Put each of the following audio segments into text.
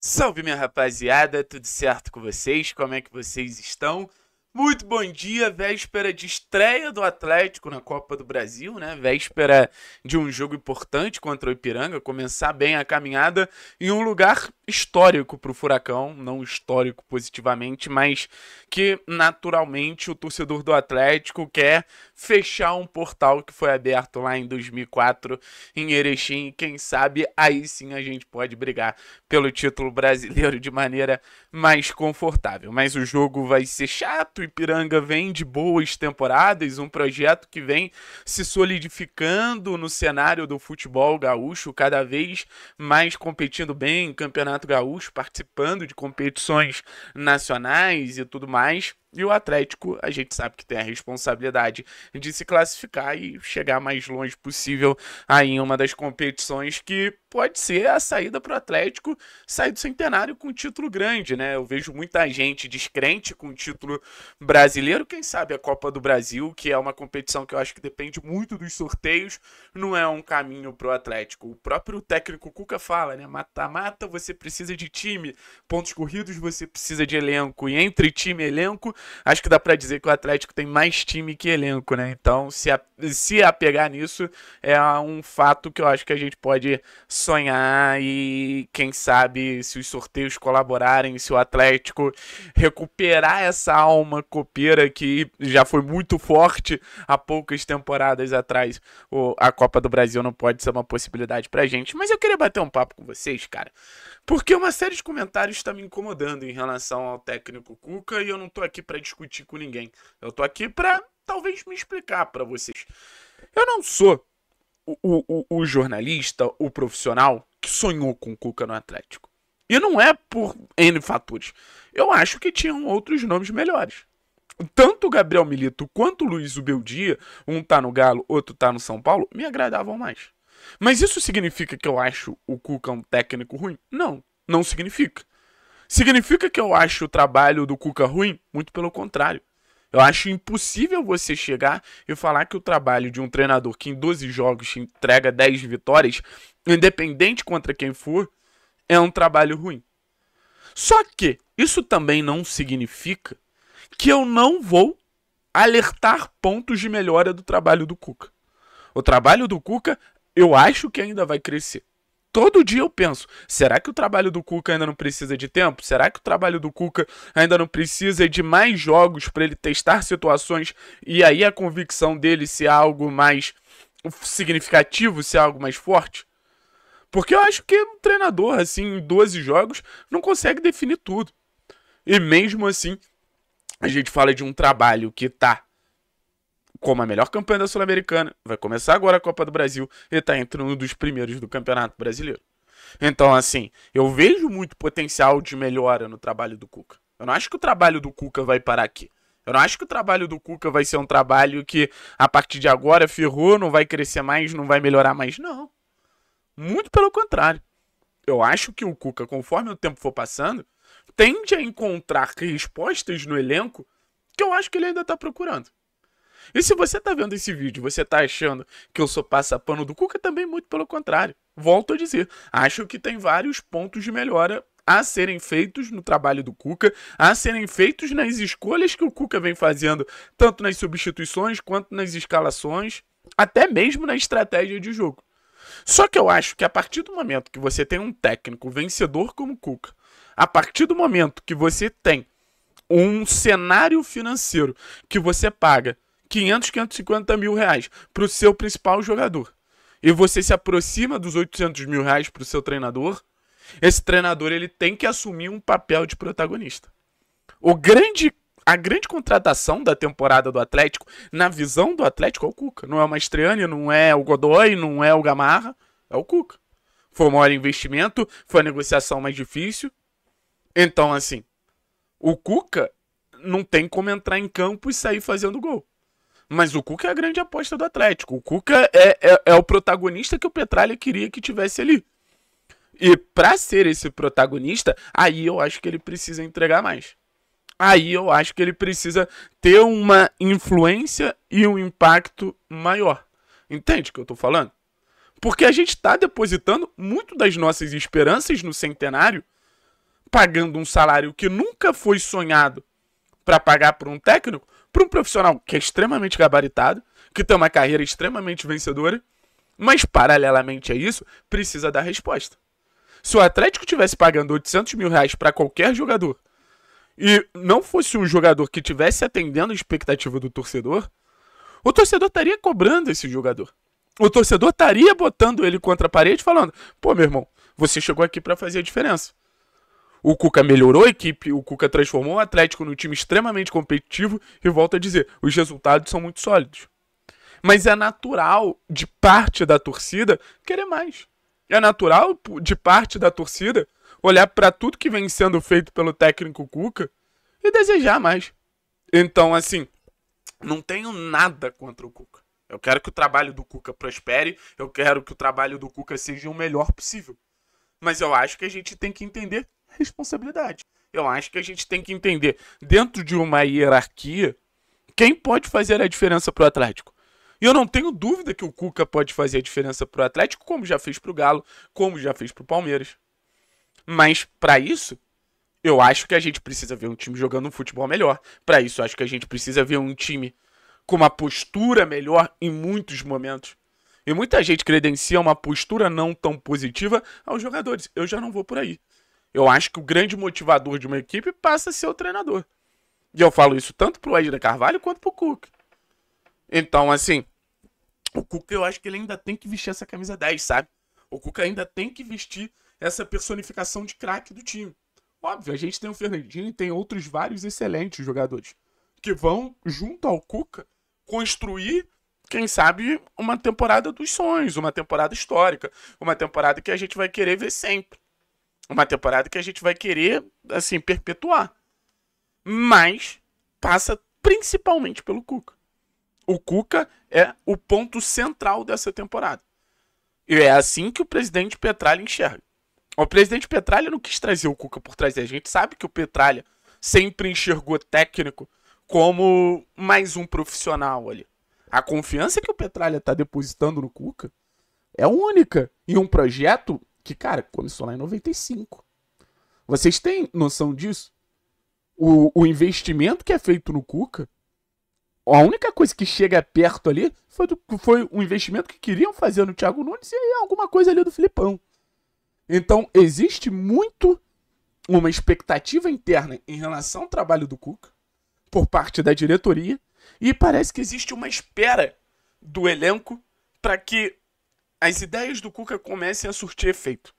Salve minha rapaziada, tudo certo com vocês? Como é que vocês estão? Muito bom dia, véspera de estreia do Atlético na Copa do Brasil, né? Véspera de um jogo importante contra o Ipiranga, começar bem a caminhada em um lugar histórico para o Furacão, não histórico positivamente, mas que naturalmente o torcedor do Atlético quer fechar um portal que foi aberto lá em 2004 em Erechim. Quem sabe aí sim a gente pode brigar pelo título brasileiro de maneira mais confortável. Mas o jogo vai ser chato, Ipiranga vem de boas temporadas, um projeto que vem se solidificando no cenário do futebol gaúcho, cada vez mais competindo bem em Campeonato Gaúcho, participando de competições nacionais e tudo mais. E o Atlético, a gente sabe que tem a responsabilidade de se classificar e chegar mais longe possível aí em uma das competições que pode ser a saída para o Atlético sair do centenário com um título grande, né? Eu vejo muita gente descrente com o título brasileiro, quem sabe a Copa do Brasil, que é uma competição que eu acho que depende muito dos sorteios, não é um caminho para o Atlético. O próprio técnico Cuca fala, né? Mata-mata, você precisa de time, pontos corridos, você precisa de elenco, e entre time e elenco, acho que dá para dizer que o Atlético tem mais time que elenco, né? Então, se, a, se apegar nisso, é um fato que eu acho que a gente pode sonhar e quem sabe se os sorteios colaborarem, se o Atlético recuperar essa alma copeira que já foi muito forte há poucas temporadas atrás, o, a Copa do Brasil não pode ser uma possibilidade pra gente. Mas eu queria bater um papo com vocês, cara, porque uma série de comentários está me incomodando em relação ao técnico Cuca e eu não tô aqui para discutir com ninguém. Eu tô aqui para talvez me explicar para vocês. Eu não sou o, o, o jornalista, o profissional que sonhou com o Cuca no Atlético. E não é por N fatores. Eu acho que tinham outros nomes melhores. Tanto o Gabriel Milito quanto o Luiz Ubeldia, um tá no Galo, outro tá no São Paulo, me agradavam mais. Mas isso significa que eu acho o Cuca um técnico ruim? Não, não significa. Significa que eu acho o trabalho do Cuca ruim? Muito pelo contrário. Eu acho impossível você chegar e falar que o trabalho de um treinador que em 12 jogos entrega 10 vitórias, independente contra quem for, é um trabalho ruim. Só que isso também não significa que eu não vou alertar pontos de melhora do trabalho do Cuca. O trabalho do Cuca, eu acho que ainda vai crescer todo dia eu penso: será que o trabalho do Cuca ainda não precisa de tempo? Será que o trabalho do Cuca ainda não precisa de mais jogos para ele testar situações e aí a convicção dele se algo mais significativo, se algo mais forte? Porque eu acho que um treinador, assim, em 12 jogos, não consegue definir tudo. E mesmo assim, a gente fala de um trabalho que tá como a melhor campanha da Sul-Americana, vai começar agora a Copa do Brasil e está entrando dos primeiros do Campeonato Brasileiro. Então, assim, eu vejo muito potencial de melhora no trabalho do Cuca. Eu não acho que o trabalho do Cuca vai parar aqui. Eu não acho que o trabalho do Cuca vai ser um trabalho que a partir de agora ferrou, não vai crescer mais, não vai melhorar mais. Não. Muito pelo contrário. Eu acho que o Cuca, conforme o tempo for passando, tende a encontrar respostas no elenco que eu acho que ele ainda está procurando. E se você tá vendo esse vídeo, você tá achando que eu sou passapano do Cuca, também muito pelo contrário. Volto a dizer, acho que tem vários pontos de melhora a serem feitos no trabalho do Cuca, a serem feitos nas escolhas que o Cuca vem fazendo, tanto nas substituições quanto nas escalações, até mesmo na estratégia de jogo. Só que eu acho que a partir do momento que você tem um técnico vencedor como o Cuca, a partir do momento que você tem um cenário financeiro que você paga 500, 550 mil reais para o seu principal jogador. E você se aproxima dos 800 mil reais para o seu treinador. Esse treinador ele tem que assumir um papel de protagonista. O grande, a grande contratação da temporada do Atlético, na visão do Atlético, é o Cuca. Não é o Mastriani, não é o Godoy, não é o Gamarra, é o Cuca. Foi o maior investimento, foi a negociação mais difícil. Então, assim, o Cuca não tem como entrar em campo e sair fazendo gol. Mas o Cuca é a grande aposta do Atlético. O Cuca é, é, é o protagonista que o Petralha queria que tivesse ali. E para ser esse protagonista, aí eu acho que ele precisa entregar mais. Aí eu acho que ele precisa ter uma influência e um impacto maior. Entende o que eu tô falando? Porque a gente está depositando muito das nossas esperanças no centenário, pagando um salário que nunca foi sonhado para pagar por um técnico, para um profissional que é extremamente gabaritado, que tem uma carreira extremamente vencedora, mas paralelamente a isso, precisa dar resposta. Se o Atlético tivesse pagando 800 mil reais para qualquer jogador e não fosse um jogador que tivesse atendendo a expectativa do torcedor, o torcedor estaria cobrando esse jogador. O torcedor estaria botando ele contra a parede falando: pô, meu irmão, você chegou aqui para fazer a diferença. O Cuca melhorou a equipe, o Cuca transformou o Atlético num time extremamente competitivo e volta a dizer, os resultados são muito sólidos. Mas é natural de parte da torcida querer mais. É natural de parte da torcida olhar para tudo que vem sendo feito pelo técnico Cuca e desejar mais. Então, assim, não tenho nada contra o Cuca. Eu quero que o trabalho do Cuca prospere, eu quero que o trabalho do Cuca seja o melhor possível. Mas eu acho que a gente tem que entender responsabilidade. Eu acho que a gente tem que entender, dentro de uma hierarquia, quem pode fazer a diferença para o Atlético. E eu não tenho dúvida que o Cuca pode fazer a diferença para o Atlético, como já fez para o Galo, como já fez para o Palmeiras. Mas, para isso, eu acho que a gente precisa ver um time jogando um futebol melhor. Para isso, acho que a gente precisa ver um time com uma postura melhor em muitos momentos. E muita gente credencia uma postura não tão positiva aos jogadores. Eu já não vou por aí. Eu acho que o grande motivador de uma equipe passa a ser o treinador. E eu falo isso tanto pro Edna Carvalho quanto pro Cook. Então, assim, o Cuca eu acho que ele ainda tem que vestir essa camisa 10, sabe? O Cuca ainda tem que vestir essa personificação de craque do time. Óbvio, a gente tem o Fernandinho e tem outros vários excelentes jogadores que vão, junto ao Cuca, construir, quem sabe, uma temporada dos sonhos, uma temporada histórica, uma temporada que a gente vai querer ver sempre uma temporada que a gente vai querer, assim, perpetuar. Mas passa principalmente pelo Cuca. O Cuca é o ponto central dessa temporada. E é assim que o presidente Petralha enxerga. O presidente Petralha não quis trazer o Cuca por trás da gente. Sabe que o Petralha sempre enxergou técnico como mais um profissional ali. A confiança que o Petralha está depositando no Cuca é única. E um projeto que, cara, começou lá em 95. Vocês têm noção disso? O, o investimento que é feito no Cuca, a única coisa que chega perto ali foi, do, foi um investimento que queriam fazer no Thiago Nunes e alguma coisa ali do Filipão. Então, existe muito uma expectativa interna em relação ao trabalho do Cuca, por parte da diretoria, e parece que existe uma espera do elenco para que as ideias do Cuca comecem a surtir efeito.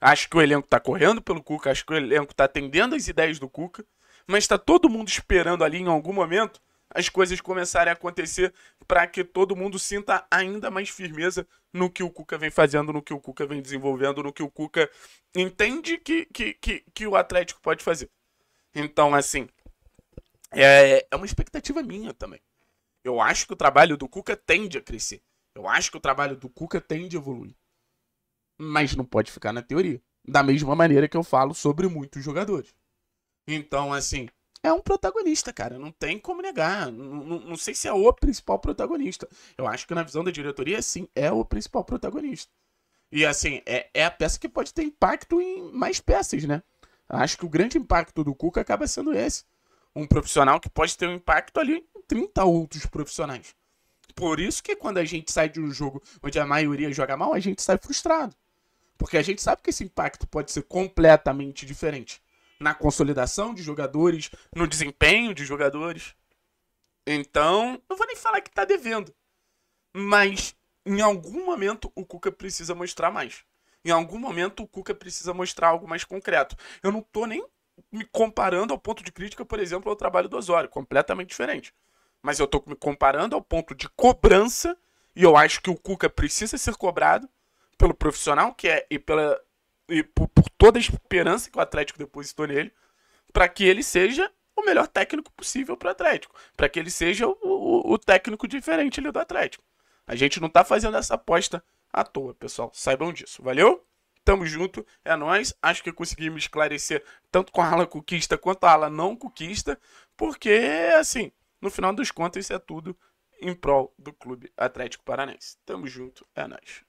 Acho que o elenco está correndo pelo Cuca, acho que o elenco está atendendo as ideias do Cuca, mas está todo mundo esperando ali em algum momento as coisas começarem a acontecer para que todo mundo sinta ainda mais firmeza no que o Cuca vem fazendo, no que o Cuca vem desenvolvendo, no que o Cuca entende que, que, que, que o Atlético pode fazer. Então, assim, é, é uma expectativa minha também. Eu acho que o trabalho do Cuca tende a crescer. Eu acho que o trabalho do Cuca tem de evoluir. Mas não pode ficar na teoria. Da mesma maneira que eu falo sobre muitos jogadores. Então, assim, é um protagonista, cara. Não tem como negar. Não, não, não, sei se é o principal protagonista. Eu acho que na visão da diretoria, sim, é o principal protagonista. E assim, é, é a peça que pode ter impacto em mais peças, né? acho que o grande impacto do Cuca acaba sendo esse. Um profissional que pode ter um impacto ali em 30 outros profissionais. Por isso que quando a gente sai de um jogo onde a maioria joga mal, a gente sai frustrado. Porque a gente sabe que esse impacto pode ser completamente diferente na consolidação de jogadores, no desempenho de jogadores. Então, não vou nem falar que tá devendo. Mas em algum momento o Cuca precisa mostrar mais. Em algum momento o Cuca precisa mostrar algo mais concreto. Eu não tô nem me comparando ao ponto de crítica, por exemplo, ao trabalho do Osório, completamente diferente mas eu estou me comparando ao ponto de cobrança, e eu acho que o Cuca precisa ser cobrado pelo profissional que é e, pela, e por, por toda a esperança que o Atlético depositou nele, para que ele seja o melhor técnico possível para o Atlético, para que ele seja o, o, o técnico diferente do Atlético. A gente não está fazendo essa aposta à toa, pessoal. Saibam disso. Valeu? Tamo junto, é nós. Acho que conseguimos esclarecer tanto com a ala conquista quanto a ala não conquista, porque assim, no final dos contos, isso é tudo em prol do Clube Atlético Paranense. Tamo junto, é nóis.